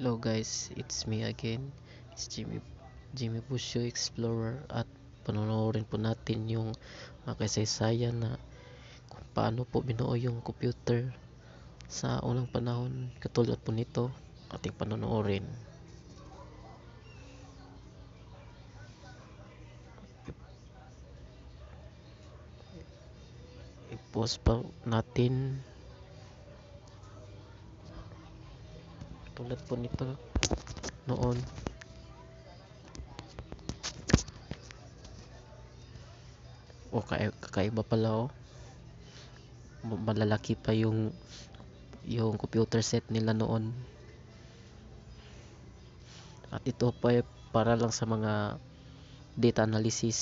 Hello guys, it's me again. It's Jimmy Jimmy Busio Explorer at panonoorin po natin yung makasaysayan na kung paano po binuo yung computer sa unang panahon katulad po nito ating panonoorin. I-pause pa natin tulad po nito noon o kaya, kakaiba pala oh malalaki pa yung yung computer set nila noon at ito pa eh, para lang sa mga data analysis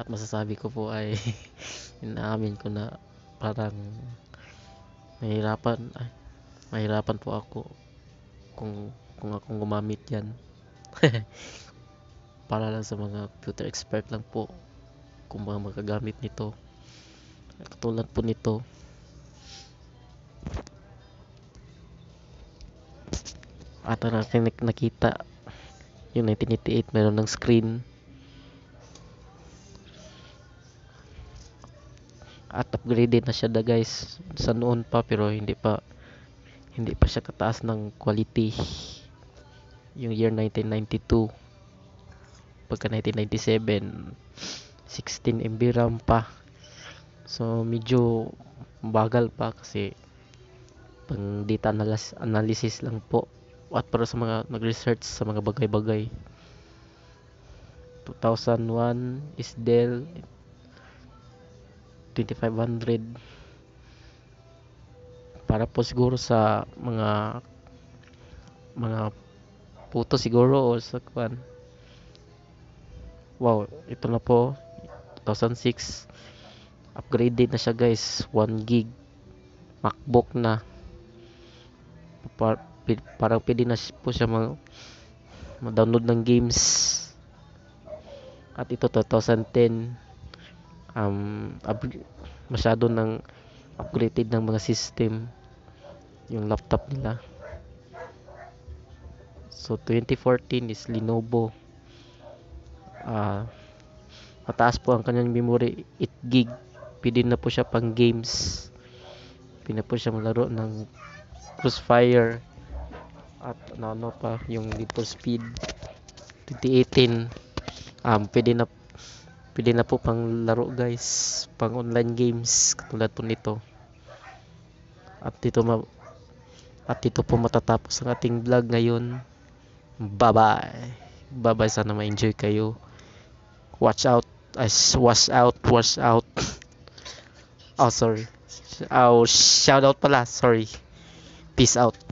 at masasabi ko po ay inaamin ko na parang mahirapan ay, mahirapan po ako kung kung akong gumamit yan para lang sa mga computer expert lang po kung mga magagamit nito katulad po nito at ang nakita yung 1988 meron ng screen at upgraded na siya da guys sa noon pa pero hindi pa hindi pa siya kataas ng quality yung year 1992 pagka 1997 16 MB RAM pa so medyo bagal pa kasi pang data analysis lang po at para sa mga nag-research sa mga bagay-bagay 2001 is Dell 2500 para po siguro sa mga mga puto siguro o sa kwan wow ito na po 2006 upgraded na siya guys 1 gig macbook na para, parang pwede na po siya mag ma-download ng games at ito 2010 um, masyado ng upgraded ng mga system yung laptop nila so 2014 is Lenovo uh, mataas po ang kanyang memory 8 gig pwede na po siya pang games pwede na po siya malaro ng crossfire at ano, ano pa yung little Speed 2018 um, pwede na pwede na po pang laro guys pang online games katulad po nito at dito ma at dito po matatapos ang ating vlog ngayon bye bye bye bye sana ma-enjoy kayo watch out as watch out watch out oh sorry oh shout out pala sorry peace out